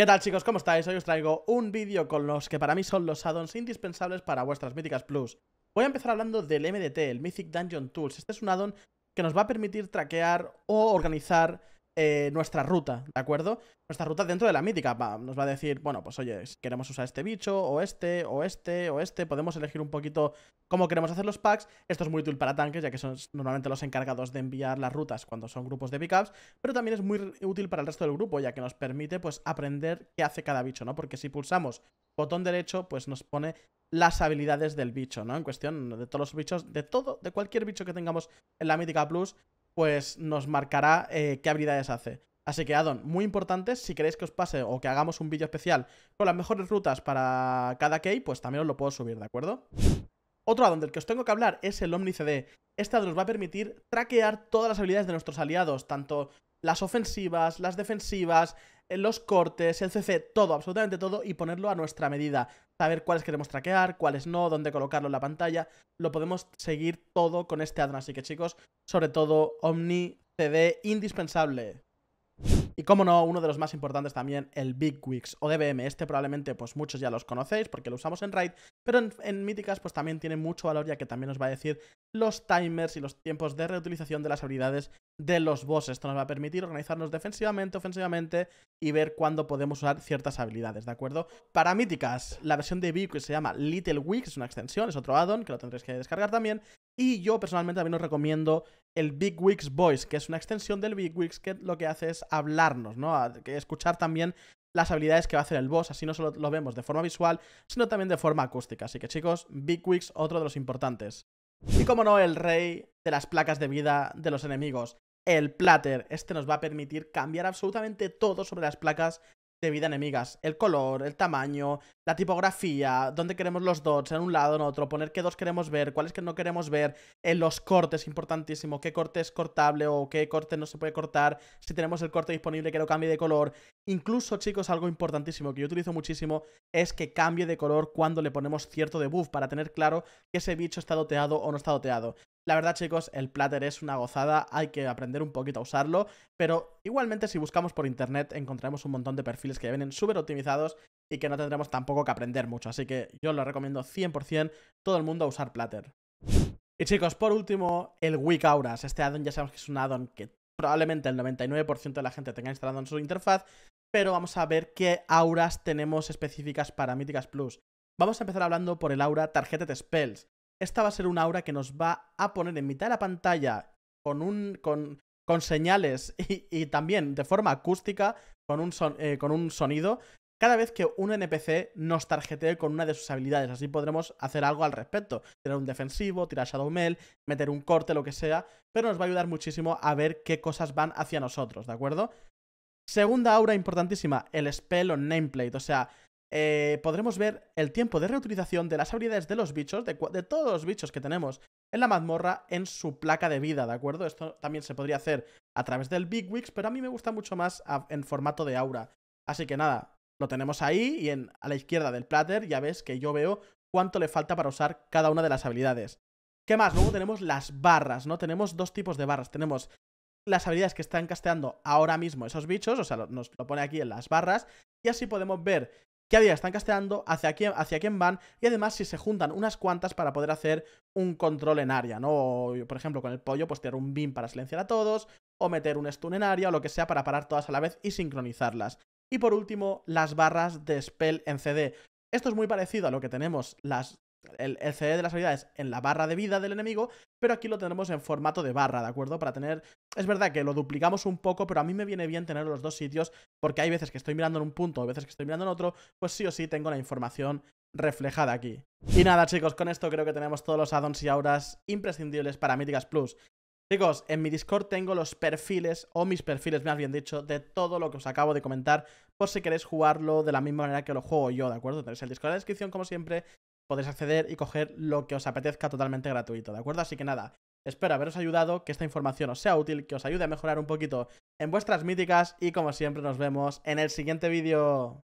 ¿Qué tal chicos? ¿Cómo estáis? Hoy os traigo un vídeo con los que para mí son los addons indispensables para vuestras míticas plus. Voy a empezar hablando del MDT, el Mythic Dungeon Tools. Este es un addon que nos va a permitir traquear o organizar eh, nuestra ruta, ¿de acuerdo? Nuestra ruta dentro de la mítica. nos va a decir, bueno, pues oye, queremos usar este bicho, o este, o este, o este. Podemos elegir un poquito cómo queremos hacer los packs. Esto es muy útil para tanques, ya que son normalmente los encargados de enviar las rutas cuando son grupos de pickups. Pero también es muy útil para el resto del grupo, ya que nos permite, pues, aprender qué hace cada bicho, ¿no? Porque si pulsamos botón derecho, pues nos pone las habilidades del bicho, ¿no? En cuestión de todos los bichos, de todo, de cualquier bicho que tengamos en la mítica plus, pues nos marcará eh, qué habilidades hace. Así que Adon, muy importante si queréis que os pase o que hagamos un vídeo especial con las mejores rutas para cada key, pues también os lo puedo subir, ¿de acuerdo? Otro addon del que os tengo que hablar es el CD Este addon nos va a permitir traquear todas las habilidades de nuestros aliados, tanto las ofensivas, las defensivas, eh, los cortes, el CC, todo, absolutamente todo, y ponerlo a nuestra medida saber cuáles queremos traquear, cuáles no, dónde colocarlo en la pantalla. Lo podemos seguir todo con este addon. Así que chicos, sobre todo Omni CD indispensable. Y como no, uno de los más importantes también, el Big BigWix o DBM. Este probablemente pues muchos ya los conocéis porque lo usamos en Raid, pero en, Míticas pues también tiene mucho valor ya que también nos va a decir los timers y los tiempos de reutilización de las habilidades de los bosses. Esto nos va a permitir organizarnos defensivamente, ofensivamente y ver cuándo podemos usar ciertas habilidades, ¿de acuerdo? Para míticas, la versión de Big se llama Little Wix, es una extensión, es otro addon que lo tendréis que descargar también. Y yo personalmente también os recomiendo el Big Wigs Voice, que es una extensión del Big Wigs que lo que hace es hablarnos, ¿no? Que escuchar también las habilidades que va a hacer el boss, así no solo lo vemos de forma visual, sino también de forma acústica. Así que chicos, Big Wigs, otro de los importantes. Y como no, el rey de las placas de vida de los enemigos, el Platter. Este nos va a permitir cambiar absolutamente todo sobre las placas de vida enemigas. El color, el tamaño, la tipografía, dónde queremos los dots, en un lado, en otro, poner qué dos queremos ver, cuáles que no queremos ver, en eh, los cortes, importantísimo, qué corte es cortable o qué corte no se puede cortar, si tenemos el corte disponible que lo cambie de color. Incluso, chicos, algo importantísimo que yo utilizo muchísimo es que cambie de color cuando le ponemos cierto debuff para tener claro que ese bicho está doteado o no está doteado. La verdad, chicos, el platter es una gozada, hay que aprender un poquito a usarlo, pero igualmente si buscamos por internet encontraremos un montón de perfiles que vienen súper optimizados y que no tendremos tampoco que aprender mucho, así que yo lo recomiendo 100% todo el mundo a usar platter. Y chicos, por último, el Weak Auras. Este addon ya sabemos que es un addon que probablemente el 99% de la gente tenga instalado en su interfaz, pero vamos a ver qué auras tenemos específicas para Míticas Plus. Vamos a empezar hablando por el aura Targeted Spells esta va a ser una aura que nos va a poner en mitad de la pantalla con, un, con, señales y, también de forma acústica, con un, eh, con un sonido, cada vez que un NPC nos tarjetee con una de sus habilidades. Así podremos hacer algo al respecto. Tirar un defensivo, tirar Shadow Mail, meter un corte, lo que sea. Pero nos va a ayudar muchísimo a ver qué cosas van hacia nosotros, ¿de acuerdo? Segunda aura importantísima, el spell o nameplate. O sea, eh, podremos ver el tiempo de reutilización de las habilidades de los bichos, de, todos los bichos que tenemos en la mazmorra, en su placa de vida, ¿de acuerdo? Esto también se podría hacer a través del Big Wix, pero a mí me gusta mucho más en formato de aura. Así que nada, lo tenemos ahí y en, a la izquierda del platter ya ves que yo veo cuánto le falta para usar cada una de las habilidades. ¿Qué más? Luego tenemos las barras, ¿no? Tenemos dos tipos de barras. Tenemos las habilidades que están casteando ahora mismo esos bichos, o sea, nos lo pone aquí en las barras, y así podemos ver qué día están casteando, hacia quién, hacia van y además si se juntan unas cuantas para poder hacer un control en área, ¿no? por ejemplo, con el pollo, pues tirar un beam para silenciar a todos, o meter un stun en área o lo que sea para parar todas a la vez y sincronizarlas. Y por último, las barras de spell en CD. Esto es muy parecido a lo que tenemos las el CD de las habilidades en la barra de vida del enemigo, pero aquí lo tenemos en formato de barra, ¿de acuerdo? Para tener... Es verdad que lo duplicamos un poco, pero a mí me viene bien tener los dos sitios, porque hay veces que estoy mirando en un punto, o veces que estoy mirando en otro, pues sí o sí tengo la información reflejada aquí. Y nada chicos, con esto creo que tenemos todos los addons y auras imprescindibles para Míticas Plus. Chicos, en mi Discord tengo los perfiles, o mis perfiles más bien dicho, de todo lo que os acabo de comentar, por si queréis jugarlo de la misma manera que lo juego yo, ¿de acuerdo? Tenéis el Discord en la descripción como siempre, podéis acceder y coger lo que os apetezca totalmente gratuito, ¿de acuerdo? Así que nada, espero haberos ayudado, que esta información os sea útil, que os ayude a mejorar un poquito en vuestras míticas y como siempre nos vemos en el siguiente vídeo.